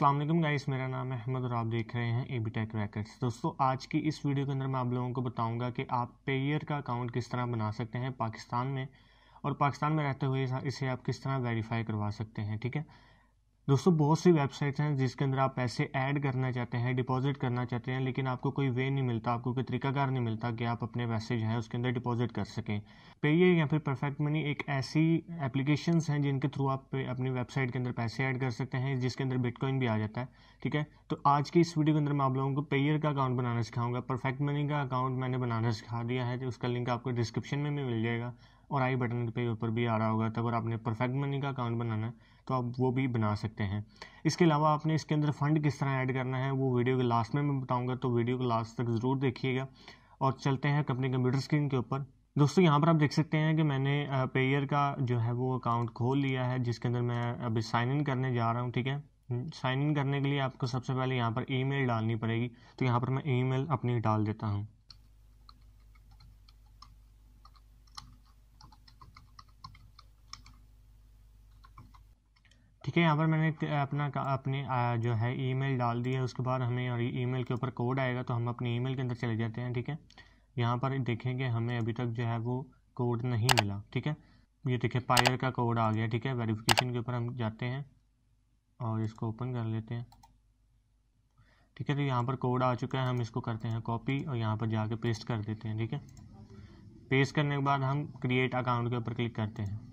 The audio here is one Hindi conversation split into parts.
अस्सलाम वालेकुम गाइस मेरा नाम है अहमद और आप देख रहे हैं ए बी टेक रैकेट्स दोस्तों आज की इस वीडियो के अंदर मैं आप लोगों को बताऊंगा कि आप पेयर का अकाउंट किस तरह बना सकते हैं पाकिस्तान में और पाकिस्तान में रहते हुए इसे आप किस तरह वेरीफाई करवा सकते हैं ठीक है दोस्तों बहुत सी वेबसाइट्स हैं जिसके अंदर आप पैसे ऐड करना चाहते हैं डिपॉजिट करना चाहते हैं लेकिन आपको कोई वे नहीं मिलता आपको कोई तरीकाकार नहीं मिलता कि आप अपने पैसे जो है उसके अंदर डिपॉजिट कर सकें पे ये या फिर परफेक्ट मनी एक ऐसी एप्लीकेशन हैं जिनके थ्रू आप अपनी वेबसाइट के अंदर पैसे ऐड कर सकते हैं जिसके अंदर बिटकॉइन भी आ जाता है ठीक है तो आज की इस वीडियो के अंदर मैं आप लोगों को पेयर का अकाउंट बनाना सिखाऊंगा परफेक्ट मनी का अकाउंट मैंने बनाना सिखा दिया है तो उसका लिंक आपको डिस्क्रिप्शन में भी मिल जाएगा और आई बटन पे ऊपर भी आ रहा होगा तब और आपने परफेक्ट मनी का अकाउंट बनाना है तो आप वो भी बना सकते हैं इसके अलावा आपने इसके अंदर फंड किस तरह ऐड करना है वो वीडियो के लास्ट में मैं बताऊँगा तो वीडियो को लास्ट तक ज़रूर देखिएगा और चलते हैं अपने कंप्यूटर स्क्रीन के ऊपर दोस्तों यहाँ पर आप देख सकते हैं कि मैंने पेयर का जो है वो अकाउंट खोल लिया है जिसके अंदर मैं अभी साइन इन करने जा रहा हूँ ठीक है साइन हम्म, इन करने के लिए आपको सबसे पहले यहाँ पर ईमेल डालनी पड़ेगी तो यहाँ पर मैं ईमेल अपनी डाल देता हूँ ठीक है यहाँ पर मैंने अपना अपने जो है ईमेल डाल दी है उसके बाद हमें और ईमेल के ऊपर कोड आएगा तो हम अपने ईमेल के अंदर चले जाते हैं ठीक है यहाँ पर देखेंगे हमें अभी तक जो है वो कोड नहीं मिला ठीक है ये देखिए पायर का कोड आ गया ठीक है वेरिफिकेशन के ऊपर हम जाते हैं और इसको ओपन कर लेते हैं ठीक है तो यहाँ पर कोड आ चुका है हम इसको करते हैं कॉपी और यहाँ पर जाके पेस्ट कर देते हैं ठीक है पेस्ट करने के बाद हम क्रिएट अकाउंट के ऊपर क्लिक करते हैं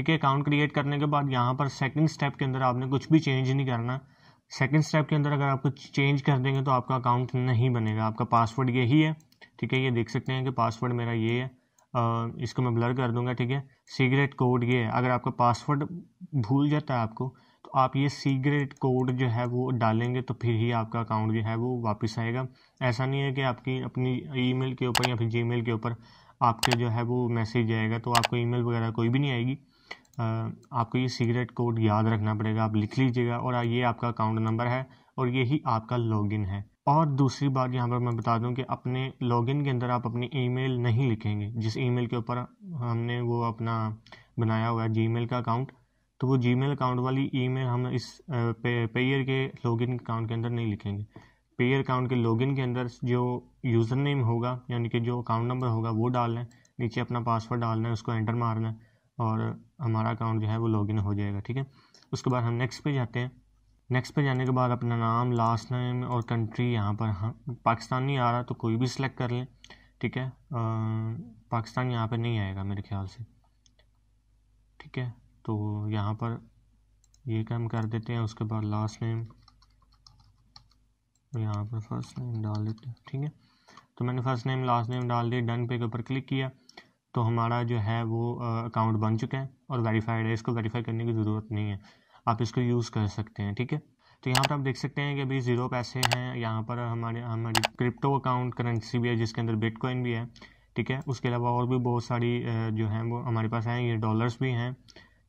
ठीक है अकाउंट क्रिएट करने के बाद यहाँ पर सेकंड स्टेप के अंदर आपने कुछ भी चेंज नहीं करना सेकंड स्टेप के अंदर अगर आप कुछ चेंज कर देंगे तो आपका अकाउंट नहीं बनेगा आपका पासवर्ड यही है ठीक है ये देख सकते हैं कि पासवर्ड मेरा ये है आ, इसको मैं ब्लर कर दूंगा ठीक है सीक्रेट कोड ये है अगर आपका पासवर्ड भूल जाता है आपको तो आप ये सीक्रेट कोड जो है वो डालेंगे तो फिर ही आपका अकाउंट जो है वो वापस आएगा ऐसा नहीं है कि आपकी अपनी ईमेल के ऊपर या फिर जीमेल के ऊपर आपके जो है वो मैसेज आएगा तो आपको ईमेल वगैरह कोई भी नहीं आएगी आपको ये सीक्रेट कोड याद रखना पड़ेगा आप लिख लीजिएगा और ये आपका अकाउंट नंबर है और यही आपका लॉगिन है और दूसरी बात यहाँ पर मैं बता दूँ कि अपने लॉगिन के अंदर आप अपनी ईमेल नहीं लिखेंगे जिस ईमेल के ऊपर हमने वो अपना बनाया हुआ है जीमेल का अकाउंट तो वो जीमेल अकाउंट वाली ईमेल हम इस पे, पेयर के लॉगिन अकाउंट के अंदर नहीं लिखेंगे पेयर अकाउंट के लॉगिन के अंदर जो यूज़र नेम होगा यानी कि जो अकाउंट नंबर होगा वो डालना है नीचे अपना पासवर्ड डालना है उसको एंटर मारना है और हमारा अकाउंट जो है वो लॉगिन हो जाएगा ठीक है उसके बाद हम नेक्स्ट पे जाते हैं नेक्स्ट पे जाने के बाद अपना नाम लास्ट नेम और कंट्री यहाँ पर हम पाकिस्तान नहीं आ रहा तो कोई भी सिलेक्ट कर लें ठीक है पाकिस्तान यहाँ पर नहीं आएगा मेरे ख्याल से ठीक है तो यहाँ पर ये काम कर देते हैं उसके बाद लास्ट नेम यहाँ पर फर्स्ट नेम डाल देते हैं ठीक है तो मैंने फर्स्ट नेम लास्ट नेम डाल दिया डन पे के ऊपर क्लिक किया तो हमारा जो है वो अकाउंट बन चुका है और वेरीफाइड है इसको वेरीफाई करने की ज़रूरत नहीं है आप इसको यूज़ कर सकते हैं ठीक है तो यहाँ पर आप देख सकते हैं कि अभी ज़ीरो पैसे हैं यहाँ पर हमारे हमारी क्रिप्टो अकाउंट करेंसी भी है जिसके अंदर बिटकॉइन भी है ठीक है उसके अलावा और भी बहुत सारी जो हैं वो हमारे पास हैं ये डॉलर्स भी हैं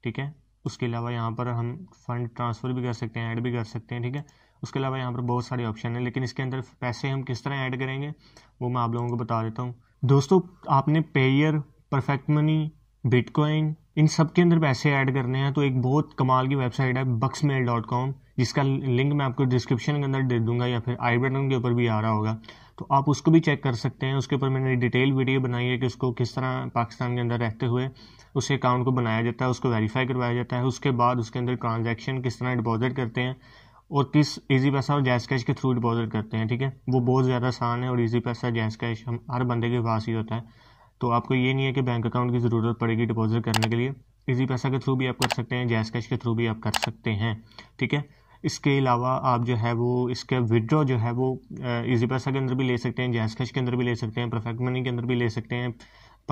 ठीक है उसके अलावा यहाँ पर हम फंड ट्रांसफ़र भी कर सकते हैं ऐड भी कर सकते हैं ठीक है उसके अलावा यहाँ पर बहुत सारे ऑप्शन हैं लेकिन इसके अंदर पैसे हम किस तरह ऐड करेंगे वो मैं आप लोगों को बता देता हूँ दोस्तों आपने पेयर परफेक्ट मनी बिटकॉइन इन सब के अंदर पैसे ऐड करने हैं तो एक बहुत कमाल की वेबसाइट है बक्स मेल डॉट कॉम जिसका लिंक मैं आपको डिस्क्रिप्शन के अंदर दे दूंगा या फिर आई बटन के ऊपर भी आ रहा होगा तो आप उसको भी चेक कर सकते हैं उसके ऊपर मैंने डिटेल वीडियो बनाई है कि उसको किस तरह पाकिस्तान के अंदर रहते हुए उस अकाउंट को बनाया जाता है उसको वेरीफाई करवाया जाता है उसके बाद उसके अंदर ट्रांजेक्शन किस तरह डिपॉजिट करते हैं और किस इजी पैसा और जैस कैश के थ्रू डिपॉजिट करते हैं ठीक है वो बहुत ज़्यादा आसान है और इजी पैसा जैस कैश हम हर बंदे के पास ही होता है तो आपको ये नहीं है कि बैंक अकाउंट की ज़रूरत पड़ेगी डिपॉजिट करने के लिए इजी पैसा के थ्रू भी आप कर सकते हैं जैस कैश के थ्रू भी आप कर सकते हैं ठीक है इसके अलावा आप जो है वो इसके विदड्रॉ जो है वो इजी पैसा के अंदर भी ले सकते हैं जैस कैश के अंदर भी ले सकते हैं परफेक्ट मनी के अंदर भी ले सकते हैं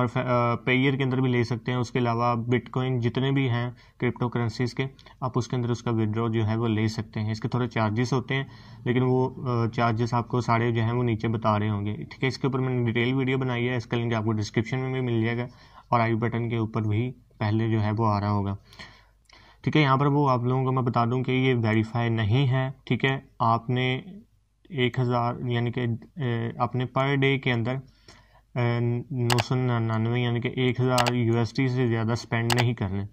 पर पेयर के अंदर भी ले सकते हैं उसके अलावा बिटकॉइन जितने भी हैं क्रिप्टो करेंसीज के आप उसके अंदर उसका विड्रॉ जो है वो ले सकते हैं इसके थोड़े चार्जेस होते हैं लेकिन वो चार्जेस आपको सारे जो हैं वो नीचे बता रहे होंगे ठीक है इसके ऊपर मैंने डिटेल वीडियो बनाई है इसका लिंक आपको डिस्क्रिप्शन में भी मिल जाएगा और आई बटन के ऊपर भी पहले जो है वो आ रहा होगा ठीक है यहाँ पर वो आप लोगों को मैं बता दूँ कि ये वेरीफाई नहीं है ठीक है आपने एक हज़ार यानी कि आपने पर डे के अंदर नौ सौ निन्यानवे यानी कि एक हज़ार यू से ज़्यादा स्पेंड नहीं करने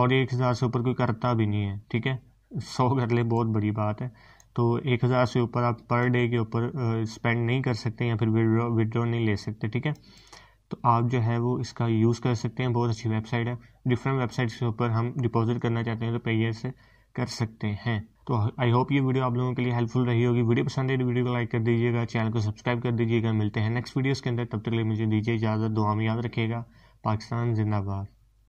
और एक हज़ार से ऊपर कोई करता भी नहीं है ठीक है सौ कर ले बहुत बड़ी बात है तो एक हज़ार से ऊपर आप पर डे के ऊपर स्पेंड नहीं कर सकते या फिर विड्रॉ विड्रॉ नहीं ले सकते ठीक है तो आप जो है वो इसका यूज़ कर सकते हैं बहुत अच्छी वेबसाइट है डिफरेंट वेबसाइट्स के ऊपर हम डिपॉजिट करना चाहते हैं तो पे से कर सकते हैं तो आई होप ये वीडियो आप लोगों के लिए हेल्पफुल रही होगी वीडियो पसंद है तो वीडियो को लाइक कर दीजिएगा चैनल को सब्सक्राइब कर दीजिएगा मिलते हैं नेक्स्ट वीडियोज़ के अंदर तब तक लिए मुझे दीजिए इजाज़त दुआ में याद रखिएगा पाकिस्तान जिंदाबाद